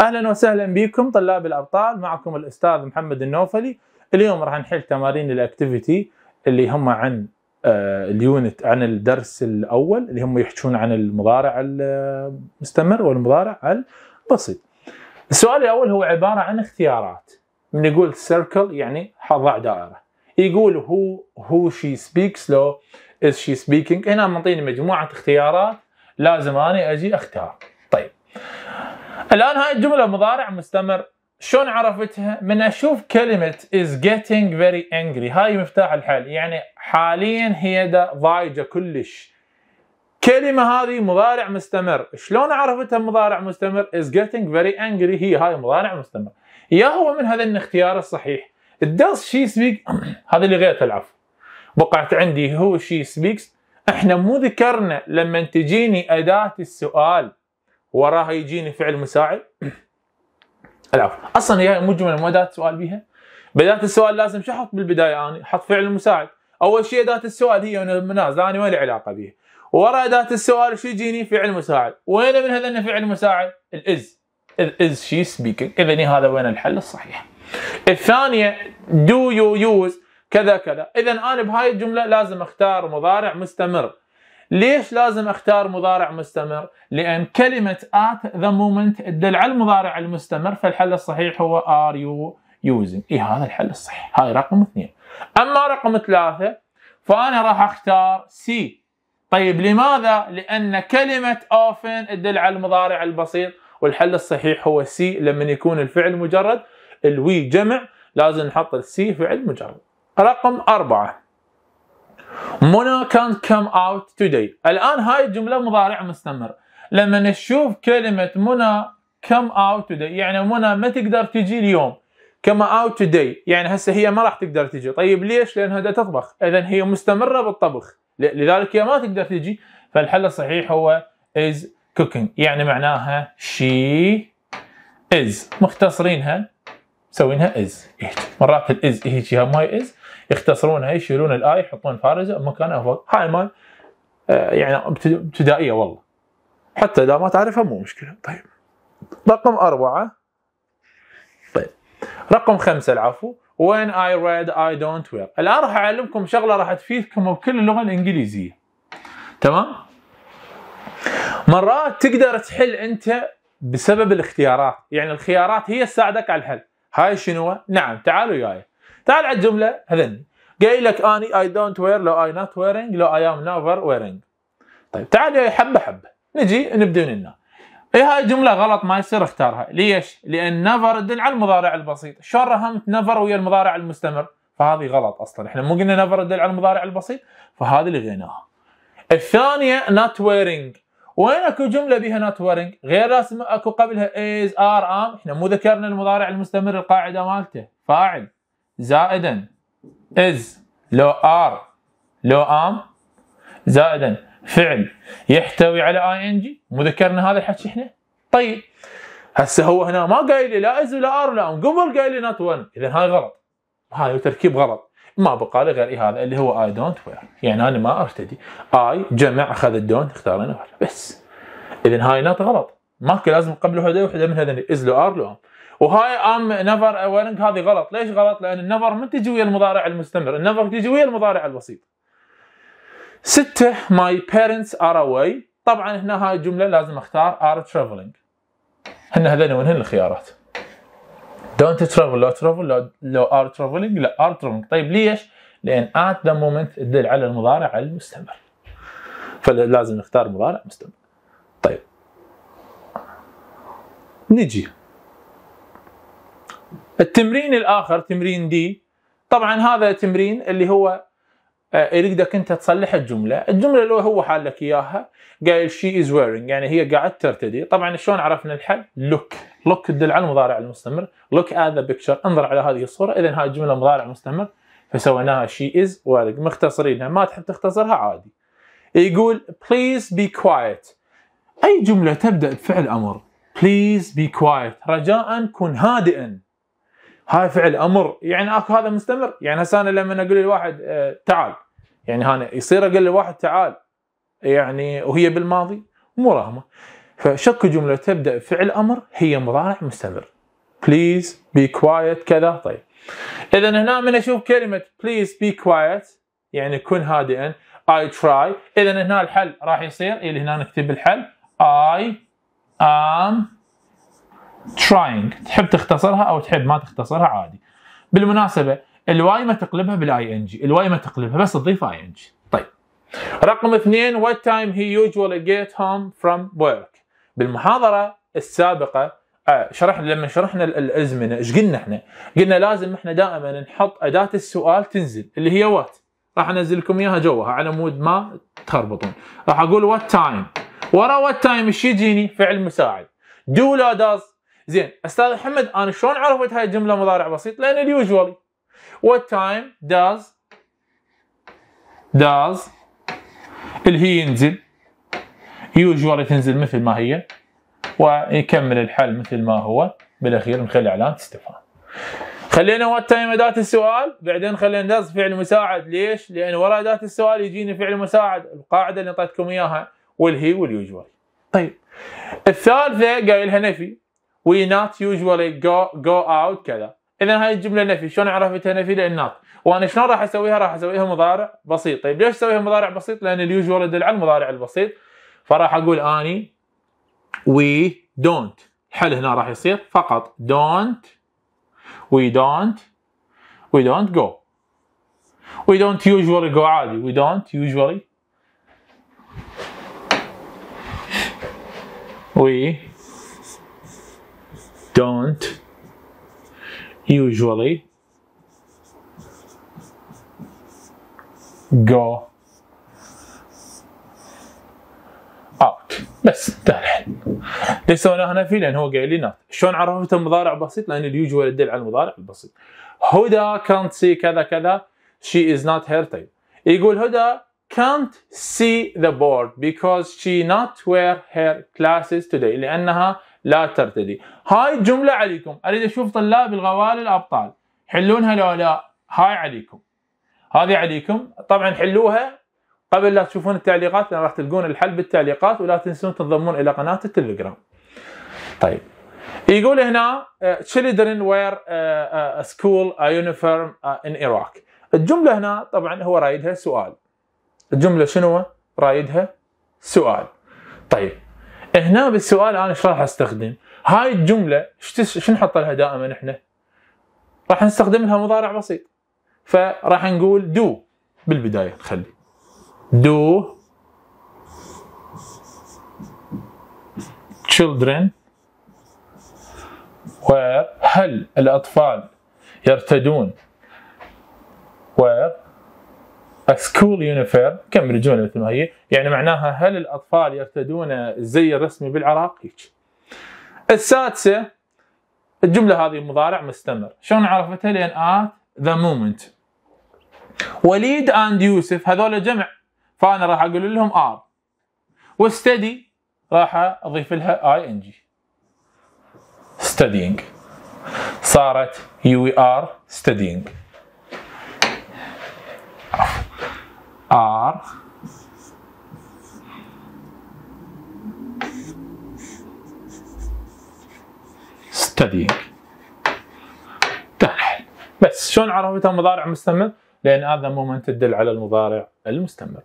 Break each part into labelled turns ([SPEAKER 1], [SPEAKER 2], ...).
[SPEAKER 1] اهلا وسهلا بكم طلاب الابطال معكم الاستاذ محمد النوفلي اليوم راح نحل تمارين الاكتيفيتي اللي هم عن آه، اليونت عن الدرس الاول اللي هم يحكون عن المضارع المستمر والمضارع البسيط السؤال الاول هو عباره عن اختيارات يقول سيركل يعني حضع دائره يقول هو هو شي سبيكس لو از شي سبيكينج هنا منطيني مجموعه اختيارات لازم انا اجي اختار الان هاي الجمله مضارع مستمر شلون عرفتها؟ من اشوف كلمه is getting very angry هاي مفتاح الحل يعني حاليا هي دا ضايجه كلش كلمة هذه مضارع مستمر شلون عرفتها مضارع مستمر is getting very angry هي هاي مضارع مستمر يا هو من هذا الاختيار الصحيح does she speak هذه غيرت العفو وقعت عندي هو she speaks احنا مو ذكرنا لما تجيني أداة السؤال وراها يجيني فعل مساعد العفو اصلا هي مجمل ما دات سؤال بيها بدايه السؤال لازم شو احط بالبدايه انا احط فعل المساعد اول شيء اداه السؤال هي مناز انا ما لي علاقه بيها ورا اداه السؤال شو يجيني فعل مساعد وين من هذا فعل مساعد الاز الاز شي سبيكينج اذا هذا وين الحل الصحيح الثانيه دو يو يوز كذا كذا اذا انا بهاي الجمله لازم اختار مضارع مستمر ليش لازم اختار مضارع مستمر؟ لان كلمه at the moment تدل على المضارع المستمر فالحل الصحيح هو are you using؟ اي هذا الحل الصحيح، هاي رقم اثنين. اما رقم ثلاثه فانا راح اختار سي. طيب لماذا؟ لان كلمه often تدل على المضارع البسيط والحل الصحيح هو سي لما يكون الفعل مجرد الوي جمع لازم نحط السي فعل مجرد. رقم اربعه منى كانت كم اوت توداي الان هاي الجمله مضارع مستمر لما نشوف كلمه منى كم اوت توداي يعني منى ما تقدر تجي اليوم كم اوت توداي يعني هسه هي ما راح تقدر تجي طيب ليش لانها دا تطبخ اذا هي مستمره بالطبخ لذلك هي ما تقدر تجي فالحل الصحيح هو is cooking يعني معناها she is مختصرينها مسوينها is مرات الاز هيك هي ماي از يختصرونها يشيلون الاي يحطون فارزه مكانها افضل هاي مال آه، يعني ابتدائيه والله حتى اذا ما تعرفها مو مشكله طيب رقم اربعه طيب رقم خمسه العفو وين اي ريد اي دونت وير الان راح اعلمكم شغله راح تفيدكم بكل اللغه الانجليزيه تمام مرات تقدر تحل انت بسبب الاختيارات يعني الخيارات هي تساعدك على الحل هاي شنو نعم تعالوا وياي تعال على الجمله هذني قايل لك اني اي دونت وير لو اي نوت ويرنج لو اي ام نيفر ويرنج طيب تعال يا حبه حبه نجي نبدا من هنا اي هاي جمله غلط ما يصير اختارها ليش؟ لان نيفر تدل على المضارع البسيط شلون رهمت نيفر ويا المضارع المستمر؟ فهذه غلط اصلا احنا مو قلنا نيفر تدل على المضارع البسيط فهذه اللي لغيناها الثانيه نوت ويرنج وين اكو جمله بها نوت ويرنج غير لازم اكو قبلها از ار ام احنا مو ذكرنا المضارع المستمر القاعده مالته فاعل زائدا از لو ار لو ام زائدا فعل يحتوي على اي ان جي مو ذكرنا هذا الحكي احنا طيب هسه هو هنا ما قايل لي لا از ولا ار ولا ام قبل قايل لي نوت ون اذا هاي غلط هاي تركيب غلط ما بقى لي غير هذا اللي هو اي دونت وير يعني انا ما ارتدي اي جمع اخذ الدونت اختارنا بس اذا هاي نوت غلط ماكو لازم قبل هذا وحده من هذين از لو ار لو ام وهاي ام نفر اورنج هذه غلط ليش غلط؟ لان النفر ما تجي ويا المضارع المستمر النفر تجي ويا المضارع البسيط ستة ماي بيرنتس ار اواي طبعا هنا هاي الجمله لازم اختار ار ترافلينج هن هذين هن الخيارات دونت ترافل لو ترافل لو ار ترافلينج لا ار ترافلينج طيب ليش؟ لان ات ذا مومنت تدل على المضارع المستمر فلازم نختار مضارع مستمر نجي التمرين الاخر تمرين دي طبعا هذا تمرين اللي هو آه، يريدك انت تصلح الجمله، الجمله اللي هو حال لك اياها قايل شي از ويرينج يعني هي قاعد ترتدي، طبعا شلون عرفنا الحل؟ لوك، لوك تدل على المضارع المستمر، لوك ات ذا بيكتشر، انظر على هذه الصوره، اذا هاي الجمله مضارع مستمر فسويناها شي از ويرينج مختصرينها ما تحب تختصرها عادي. يقول بليز بي كوايت، اي جمله تبدا بفعل امر بليز بي كوايت رجاء كن هادئا هاي فعل امر يعني اكو هذا مستمر يعني هسه انا لما اقول للواحد آه، تعال يعني هاني يصير اقول للواحد تعال يعني وهي بالماضي مو راهمه فشك جمله تبدا فعل امر هي مضارع مستمر بليز بي كوايت كذا طيب اذا هنا من اشوف كلمه بليز بي كوايت يعني كن هادئا اي تراي اذا هنا الحل راح يصير اللي هنا نكتب الحل اي am trying تحب تختصرها او تحب ما تختصرها عادي بالمناسبه الواي ما تقلبها بالاي ان جي الواي ما تقلبها بس تضيف اي ان جي طيب رقم اثنين what time he usually get home from work بالمحاضره السابقه آه، شرحنا لما شرحنا الازمنه ايش قلنا احنا؟ قلنا لازم احنا دائما نحط اداه السؤال تنزل اللي هي وات راح انزل لكم اياها جوها على مود ما تخربطون راح اقول وات تايم ورا وات تايم ايش يجيني فعل مساعد دو لا داز زين استاذ محمد انا شلون عرفت هاي الجمله مضارع بسيط لان اليوجوالي وات تايم داز داز اللي هي ينزل يوجوالي تنزل مثل ما هي ويكمل الحل مثل ما هو بالاخير نخلي اعلان استفهام خلينا وات تايم اداه السؤال بعدين خلينا داز فعل مساعد ليش؟ لان ورا اداه السؤال يجيني فعل مساعد القاعده اللي اعطيتكم اياها والهي واليوجوال طيب الثالثه قايلها نفي وي نوت يوجوالي جو جو اوت كذا اذا هاي الجمله نفي شلون عرفتها نفي لان نوت وانا شلون راح اسويها راح اسويها مضارع بسيط طيب ليش اسويها مضارع بسيط لان اليوجوال يدل على المضارع البسيط فراح اقول اني وي دونت الحل هنا راح يصير فقط دونت وي دونت وي دونت جو وي دونت يوجوالي جو عادي وي دونت يوجوالي we don't usually go out بس ده الحل ليش هنا في لان هو قايل لي نات شلون عرفت المضارع بسيط لان اليوجوال يدل على المضارع البسيط هدى كانت سي كذا كذا شي از not هير تايم يقول هدى can't see the board because she not wear her classes today لأنها لا ترتدي هاي جملة عليكم أريد أشوف طلاب الغوال الأبطال حلونها لو لا هاي عليكم هذه عليكم طبعا حلوها قبل لا تشوفون التعليقات لأن راح تلقون الحل بالتعليقات ولا تنسون تنضمون إلى قناة التليجرام طيب يقول هنا uh, children wear uh, uh, a school uniform in Iraq الجملة هنا طبعا هو رايدها سؤال الجمله شنو رايدها سؤال طيب هنا بالسؤال انا ايش راح استخدم هاي الجمله شو نحط لها دائما احنا راح نستخدم لها مضارع بسيط فراح نقول دو بالبدايه نخلي دو children وهل الأطفال يرتدون وير سكول يونيفيرم الجمله مثل ما هي يعني معناها هل الاطفال يرتدون الزي الرسمي بالعراق هيك السادسه الجمله هذه مضارع مستمر شلون عرفتها لان ات ذا مومنت وليد اند يوسف هذول جمع فانا راح اقول لهم ار وستدي راح اضيف لها اي ان جي studying صارت يو ار studying R studying طيب. بس شلون عرفتها مضارع مستمر؟ لان هذا مومنت تدل على المضارع المستمر.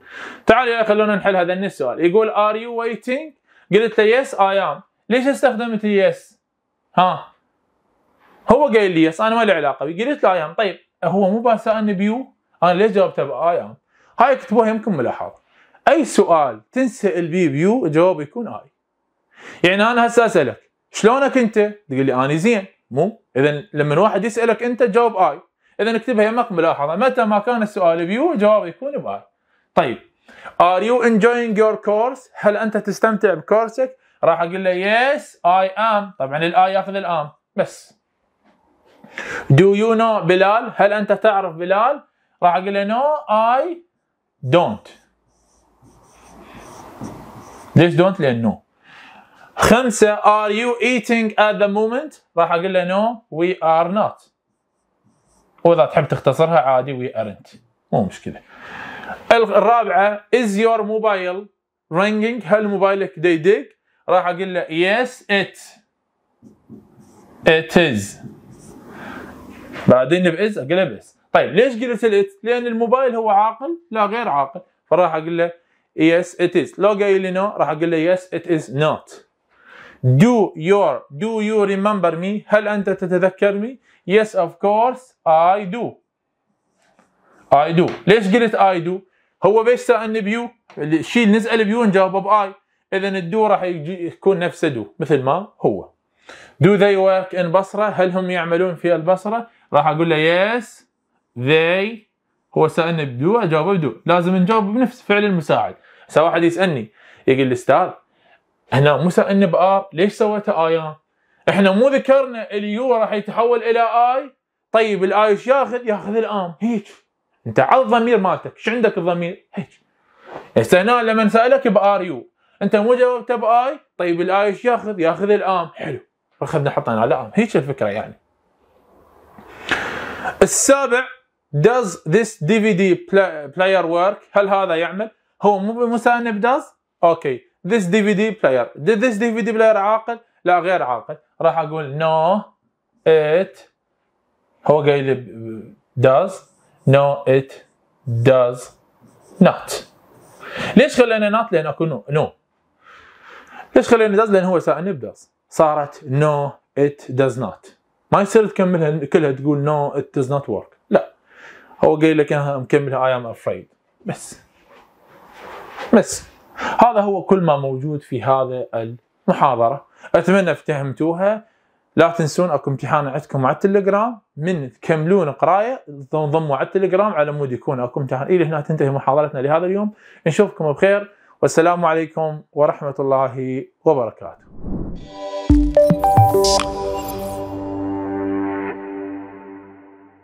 [SPEAKER 1] تعال خلونا نحل هذا السؤال، يقول ار يو ويتنج؟ قلت له يس اي ام، ليش استخدمت يس؟ ها هو قايل لي يس انا ما لي علاقه قلت له اي ام، طيب هو مو سالني بيو؟ انا ليش جاوبته باي ام؟ هاي اكتبوها يمكن ملاحظه اي سؤال تنسال بي بيو الجواب يكون اي يعني انا هسه اسالك شلونك انت تقول لي انا زين مو اذا لما واحد يسالك انت جواب اي اذا اكتبها يمك ملاحظه متى ما كان السؤال بيو الجواب يكون باي طيب ار يو enjoying يور كورس؟ هل انت تستمتع بكورسك؟ راح اقول له يس اي ام طبعا الاي ياخذ الام بس Do you know بلال؟ هل انت تعرف بلال؟ راح اقول له نو اي دونت ليش دونت؟ لأنه خمسة are you eating at the moment؟ راح أقول له no we are not وإذا تحب تختصرها عادي we aren't مو مشكلة الرابعة is your mobile ringing هل موبايلك دي ديك راح أقول له yes it it is بعدين بإز أقول له بس طيب ليش قلت الات؟ لان الموبايل هو عاقل؟ لا غير عاقل فراح اقول له يس ات از لو قايل لي نو راح اقول له يس ات از نوت Do your do you remember me؟ هل أنت تتذكرني؟ Yes of course I do. I do. ليش قلت I do؟ هو بيش سألني بيو؟ الشيء اللي نسأل بيو نجاوبه بآي. إذا الدو راح يكون نفسه دو مثل ما هو. Do they work in بصرة؟ هل هم يعملون في البصرة؟ راح أقول له yes they هو سالنا بدو اجاوبه بدو لازم نجاوب بنفس فعل المساعد هسه واحد يسالني يقول لي استاذ هنا مو سالنا بار ليش سويته اي آه. احنا مو ذكرنا اليو راح يتحول الى اي طيب الاي ايش ياخذ؟ ياخذ الام هيك انت على الضمير مالتك ايش عندك الضمير؟ هيك هسه هنا لما سالك بار يو انت مو جاوبته باي طيب الاي ايش ياخذ؟ ياخذ الام حلو اخذنا حطينا الام هيك الفكره يعني السابع does this DVD player work هل هذا يعمل هو مو بمساند does okay this DVD player did this DVD player عاقل لا غير عاقل راح اقول no it هو قايل does no it does not ليش خلينا not لان أكون no, no. ليش خلينا does لان هو ساء does صارت no it does not ما يصير تكملها كلها تقول no it does not work لا هو قايل لك انا مكمل اي ام افريد بس بس هذا هو كل ما موجود في هذا المحاضره اتمنى افتهمتوها لا تنسون اكو امتحان عندكم على التليجرام من تكملون قرايه انضموا على التليجرام على مود يكون اكو امتحان الى هنا تنتهي محاضرتنا لهذا اليوم نشوفكم بخير والسلام عليكم ورحمه الله وبركاته